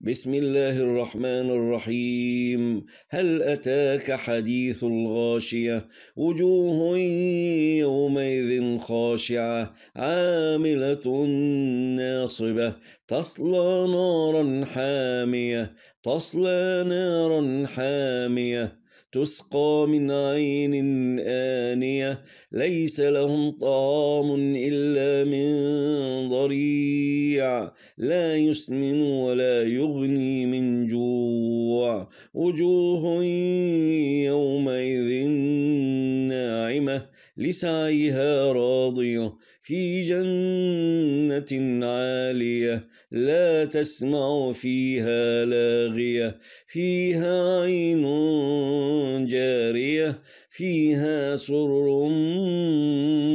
بسم الله الرحمن الرحيم هل أتاك حديث الغاشية وجوه يومئذ خاشعة عاملة ناصبة تصلى نارا حامية تصلى نارا حامية تسقى من عين آنية ليس لهم طعام إلا من ضريب لا يسمن ولا يغني من جوع وجوه يومئذ ناعمة لسعيها راضية في جنة عالية لا تسمع فيها لاغية فيها عين جارية فيها سرر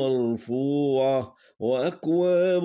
مرفوعة وأكواب